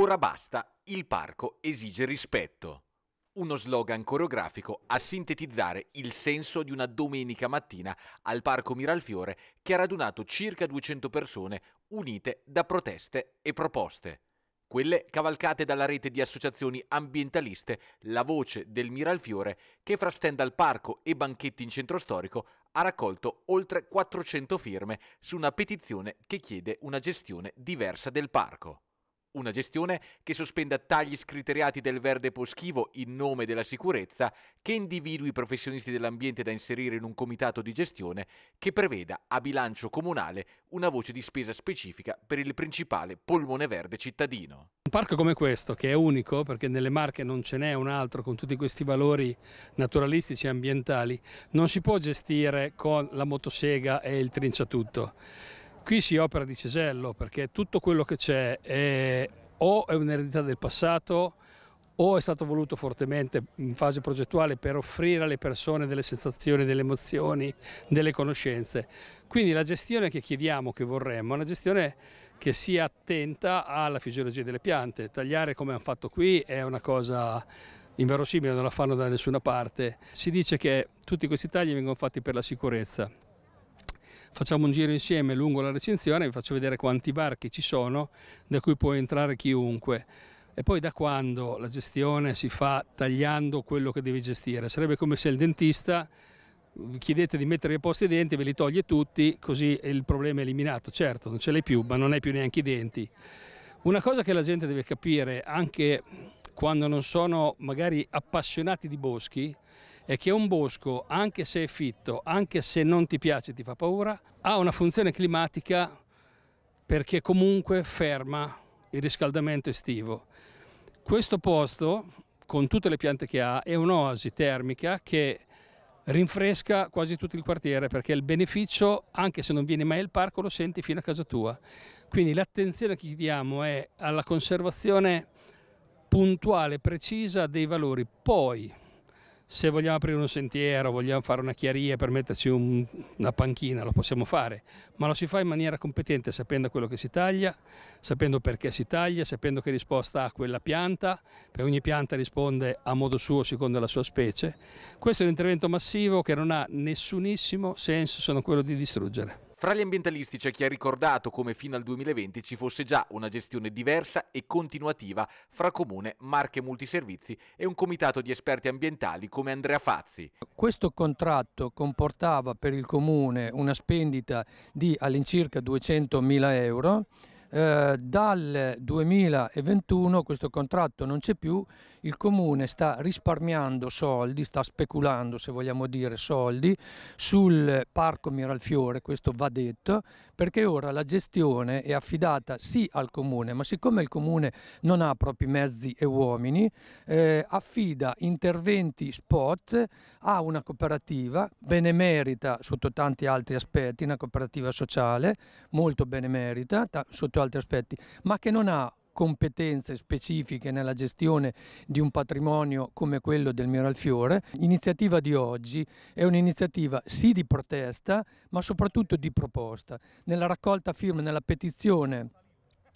Ora basta, il parco esige rispetto. Uno slogan coreografico a sintetizzare il senso di una domenica mattina al Parco Miralfiore che ha radunato circa 200 persone unite da proteste e proposte. Quelle cavalcate dalla rete di associazioni ambientaliste La Voce del Miralfiore che fra stand al parco e banchetti in centro storico ha raccolto oltre 400 firme su una petizione che chiede una gestione diversa del parco. Una gestione che sospenda tagli scriteriati del verde poschivo in nome della sicurezza, che individui i professionisti dell'ambiente da inserire in un comitato di gestione, che preveda a bilancio comunale una voce di spesa specifica per il principale polmone verde cittadino. Un parco come questo, che è unico, perché nelle Marche non ce n'è un altro con tutti questi valori naturalistici e ambientali, non si può gestire con la motosega e il trinciatutto Qui si opera di cesello perché tutto quello che c'è è, o è un'eredità del passato o è stato voluto fortemente in fase progettuale per offrire alle persone delle sensazioni, delle emozioni, delle conoscenze. Quindi la gestione che chiediamo, che vorremmo, è una gestione che sia attenta alla fisiologia delle piante. Tagliare come hanno fatto qui è una cosa inverosimile, non la fanno da nessuna parte. Si dice che tutti questi tagli vengono fatti per la sicurezza facciamo un giro insieme lungo la recinzione, vi faccio vedere quanti barchi ci sono da cui può entrare chiunque. E poi da quando la gestione si fa tagliando quello che devi gestire? Sarebbe come se il dentista vi chiedete di mettere a posto i denti, ve li toglie tutti, così il problema è eliminato. Certo, non ce l'hai più, ma non hai più neanche i denti. Una cosa che la gente deve capire, anche quando non sono magari appassionati di boschi, è che un bosco, anche se è fitto, anche se non ti piace, ti fa paura, ha una funzione climatica perché comunque ferma il riscaldamento estivo. Questo posto, con tutte le piante che ha, è un'oasi termica che rinfresca quasi tutto il quartiere perché il beneficio, anche se non vieni mai al parco, lo senti fino a casa tua. Quindi l'attenzione che diamo è alla conservazione puntuale, precisa dei valori. Poi se vogliamo aprire un sentiero, vogliamo fare una chiaria per metterci un, una panchina, lo possiamo fare, ma lo si fa in maniera competente, sapendo quello che si taglia, sapendo perché si taglia, sapendo che risposta ha quella pianta, perché ogni pianta risponde a modo suo, secondo la sua specie. Questo è un intervento massivo che non ha nessunissimo senso se non quello di distruggere. Fra gli ambientalisti c'è chi ha ricordato come fino al 2020 ci fosse già una gestione diversa e continuativa fra Comune, Marche Multiservizi e un comitato di esperti ambientali come Andrea Fazzi. Questo contratto comportava per il Comune una spendita di all'incirca 200.000 euro eh, dal 2021 questo contratto non c'è più, il comune sta risparmiando soldi, sta speculando se vogliamo dire soldi sul parco Miralfiore, questo va detto, perché ora la gestione è affidata sì al comune, ma siccome il comune non ha propri mezzi e uomini, eh, affida interventi spot a una cooperativa benemerita sotto tanti altri aspetti, una cooperativa sociale molto benemerita sotto altri aspetti, ma che non ha competenze specifiche nella gestione di un patrimonio come quello del Miralfiore. L'iniziativa di oggi è un'iniziativa sì di protesta, ma soprattutto di proposta. Nella raccolta firme, nella petizione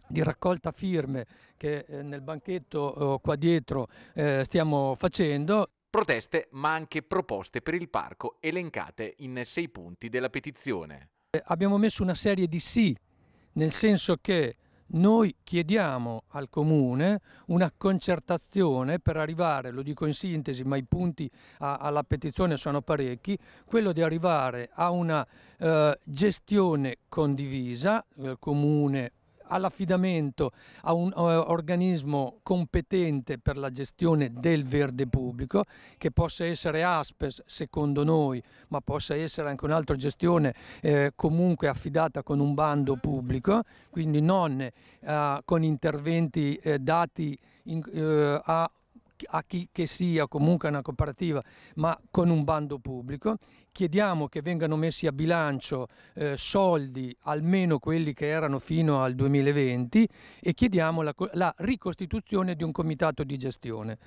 di raccolta firme che eh, nel banchetto eh, qua dietro eh, stiamo facendo. Proteste ma anche proposte per il parco elencate in sei punti della petizione. Abbiamo messo una serie di sì nel senso che noi chiediamo al Comune una concertazione per arrivare, lo dico in sintesi, ma i punti a, alla petizione sono parecchi, quello di arrivare a una eh, gestione condivisa, eh, Comune, all'affidamento a un eh, organismo competente per la gestione del verde pubblico, che possa essere Aspes secondo noi, ma possa essere anche un'altra gestione eh, comunque affidata con un bando pubblico, quindi non eh, con interventi eh, dati in, eh, a a chi che sia comunque una cooperativa ma con un bando pubblico, chiediamo che vengano messi a bilancio eh, soldi almeno quelli che erano fino al 2020 e chiediamo la, la ricostituzione di un comitato di gestione.